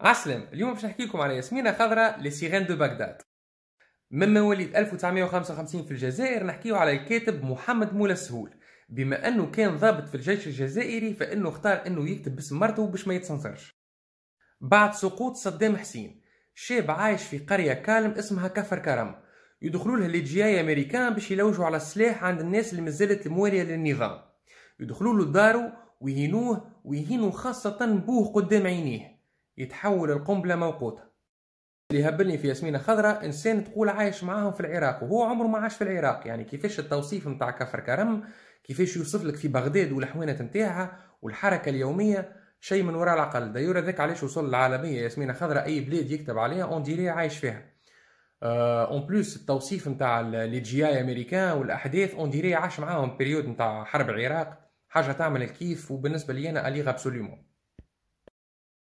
عسلم اليوم باش نحكي لكم على ياسمينة خضراء لسيغان دو بغداد من مواليد 1955 في الجزائر نحكيه على الكاتب محمد مولى السهول بما انه كان ضابط في الجيش الجزائري فانه اختار انه يكتب باسم مرته باش ما يتسنسرش بعد سقوط صدام حسين شاب عايش في قرية كالم اسمها كفر كرم يدخلوا لها لي امريكان باش يلوجوا على السلاح عند الناس اللي مازالت المواليه للنظام يدخلوا له دارو ويهينوه ويهينوا خاصة بوه قدام عينيه يتحول لقنبله موقوته اللي هبلني في ياسمينة خضراء إنسان تقول عايش معاهم في العراق وهو عمره ما عاش في العراق يعني كيفاش التوصيف نتاع كفر كرم كيفاش يوصف لك في بغداد والحوانه نتاعها والحركة اليومية شيء من وراء العقل دايور هذاك علاش وصل للعالمية ياسمينة خضراء أي بلاد يكتب عليها أون ديري عايش فيها اون آه، بلوس التوصيف نتاع لي جي اي امريكان والاحداث اون ديري عاش معاهم بريود نتاع حرب العراق حاجه تعمل الكيف وبالنسبه لي انا اليغ ابسوليومون